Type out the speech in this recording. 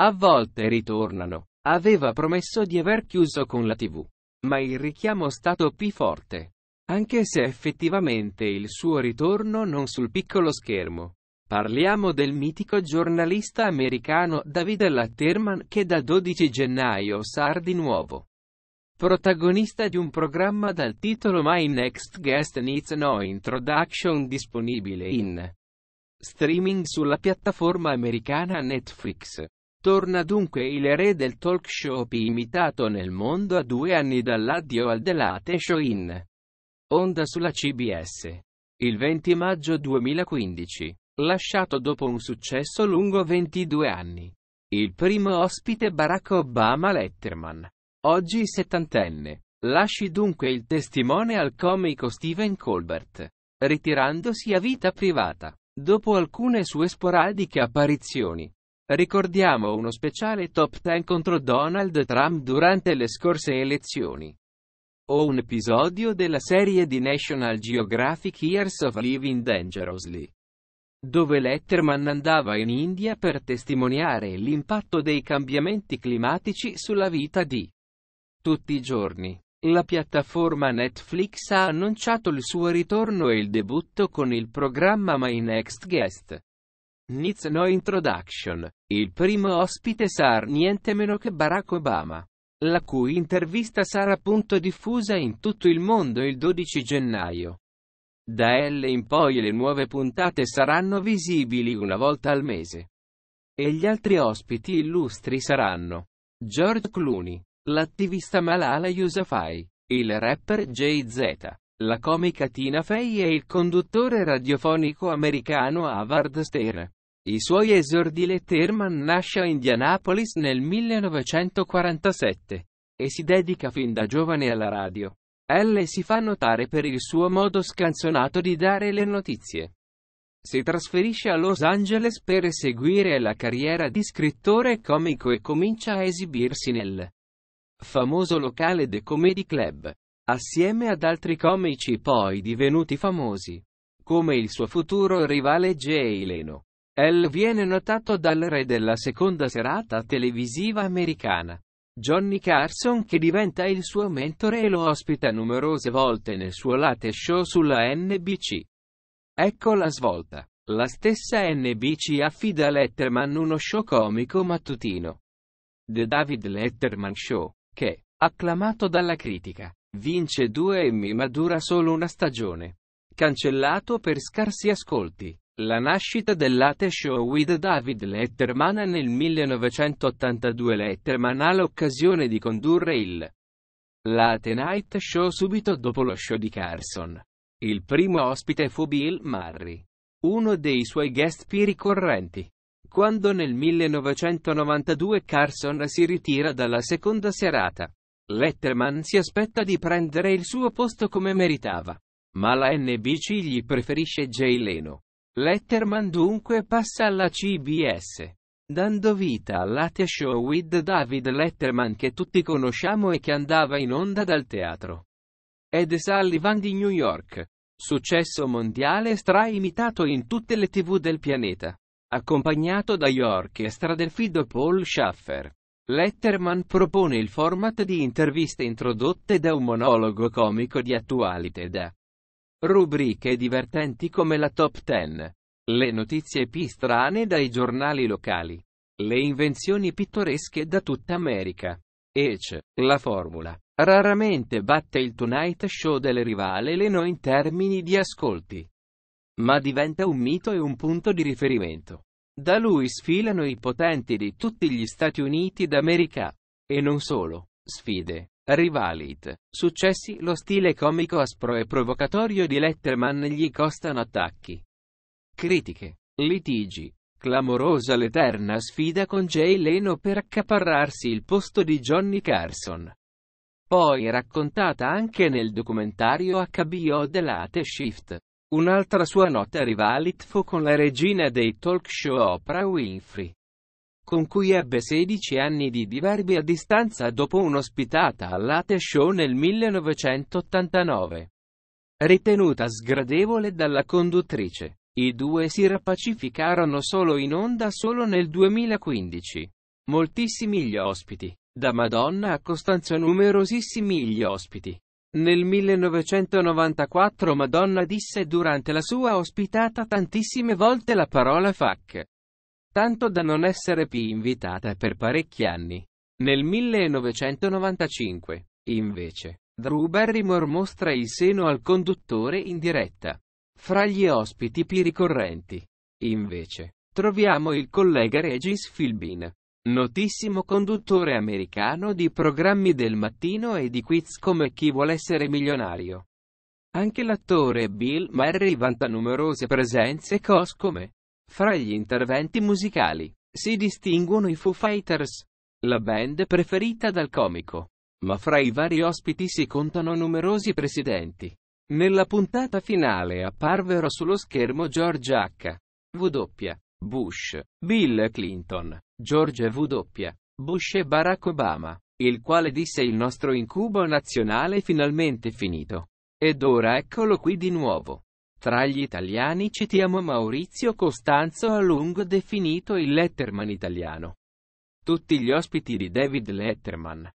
A volte ritornano. Aveva promesso di aver chiuso con la TV. Ma il richiamo è stato più forte. Anche se effettivamente il suo ritorno non sul piccolo schermo. Parliamo del mitico giornalista americano David Latterman che da 12 gennaio sarà di nuovo. Protagonista di un programma dal titolo My Next Guest Needs No Introduction disponibile in streaming sulla piattaforma americana Netflix. Torna dunque il re del talk show più imitato nel mondo a due anni dall'addio al The Late Show in onda sulla CBS. Il 20 maggio 2015, lasciato dopo un successo lungo 22 anni. Il primo ospite Barack Obama Letterman. Oggi settantenne. Lasci dunque il testimone al comico Steven Colbert, ritirandosi a vita privata. Dopo alcune sue sporadiche apparizioni, Ricordiamo uno speciale top 10 contro Donald Trump durante le scorse elezioni. O un episodio della serie di National Geographic Years of Living Dangerously dove Letterman andava in India per testimoniare l'impatto dei cambiamenti climatici sulla vita di tutti i giorni. La piattaforma Netflix ha annunciato il suo ritorno e il debutto con il programma My Next Guest. Needs no introduction. Il primo ospite sarà niente meno che Barack Obama, la cui intervista sarà appunto diffusa in tutto il mondo il 12 gennaio. Da L in poi le nuove puntate saranno visibili una volta al mese. E gli altri ospiti illustri saranno George Clooney, l'attivista Malala Yousafzai, il rapper Jay-Z, la comica Tina Fey e il conduttore radiofonico americano Howard Stern. I suoi esordi Letterman nasce a Indianapolis nel 1947 e si dedica fin da giovane alla radio. Elle si fa notare per il suo modo scanzonato di dare le notizie. Si trasferisce a Los Angeles per seguire la carriera di scrittore comico e comincia a esibirsi nel famoso locale The Comedy Club, assieme ad altri comici poi divenuti famosi, come il suo futuro rivale Jay Leno. Elle viene notato dal re della seconda serata televisiva americana, Johnny Carson che diventa il suo mentore e lo ospita numerose volte nel suo late show sulla NBC. Ecco la svolta. La stessa NBC affida a Letterman uno show comico mattutino. The David Letterman Show, che, acclamato dalla critica, vince due Emmy ma dura solo una stagione. Cancellato per scarsi ascolti. La nascita dell'Ate Show with David Letterman nel 1982 Letterman ha l'occasione di condurre il Late Night Show subito dopo lo show di Carson. Il primo ospite fu Bill Murray, uno dei suoi guest più ricorrenti. Quando nel 1992 Carson si ritira dalla seconda serata, Letterman si aspetta di prendere il suo posto come meritava, ma la NBC gli preferisce Jay Leno. Letterman dunque passa alla CBS, dando vita al Late Show with David Letterman che tutti conosciamo e che andava in onda dal teatro. Ed Sullivan di New York. Successo mondiale straimitato in tutte le tv del pianeta. Accompagnato dagli orchestra del fido Paul Schaffer. Letterman propone il format di interviste introdotte da un monologo comico di attualità Rubriche divertenti come la top 10. Le notizie più strane dai giornali locali. Le invenzioni pittoresche da tutta America. Ece, la formula. Raramente batte il Tonight Show del rivale Leno in termini di ascolti. Ma diventa un mito e un punto di riferimento. Da lui sfilano i potenti di tutti gli Stati Uniti d'America. E non solo. Sfide, Rivalit. Successi Lo stile comico aspro e provocatorio di Letterman gli costano attacchi. Critiche. Litigi. Clamorosa l'eterna sfida con Jay Leno per accaparrarsi il posto di Johnny Carson. Poi raccontata anche nel documentario HBO The Late Shift. Un'altra sua nota rivalit fu con la regina dei talk show Oprah Winfrey con cui ebbe 16 anni di diverbi a distanza dopo un'ospitata all'Ate Show nel 1989. Ritenuta sgradevole dalla conduttrice, i due si rapacificarono solo in onda solo nel 2015. Moltissimi gli ospiti, da Madonna a Costanzo numerosissimi gli ospiti. Nel 1994 Madonna disse durante la sua ospitata tantissime volte la parola fuck tanto da non essere più invitata per parecchi anni. Nel 1995, invece, Drew Barrymore mostra il seno al conduttore in diretta. Fra gli ospiti più ricorrenti, invece, troviamo il collega Regis Philbin, notissimo conduttore americano di programmi del mattino e di quiz come Chi vuole essere milionario. Anche l'attore Bill Murray vanta numerose presenze come fra gli interventi musicali si distinguono i Foo Fighters, la band preferita dal comico, ma fra i vari ospiti si contano numerosi presidenti. Nella puntata finale apparvero sullo schermo George H. W. Bush, Bill Clinton, George W. Bush e Barack Obama, il quale disse il nostro incubo nazionale è finalmente finito. Ed ora eccolo qui di nuovo. Tra gli italiani citiamo Maurizio Costanzo a lungo definito il Letterman italiano. Tutti gli ospiti di David Letterman,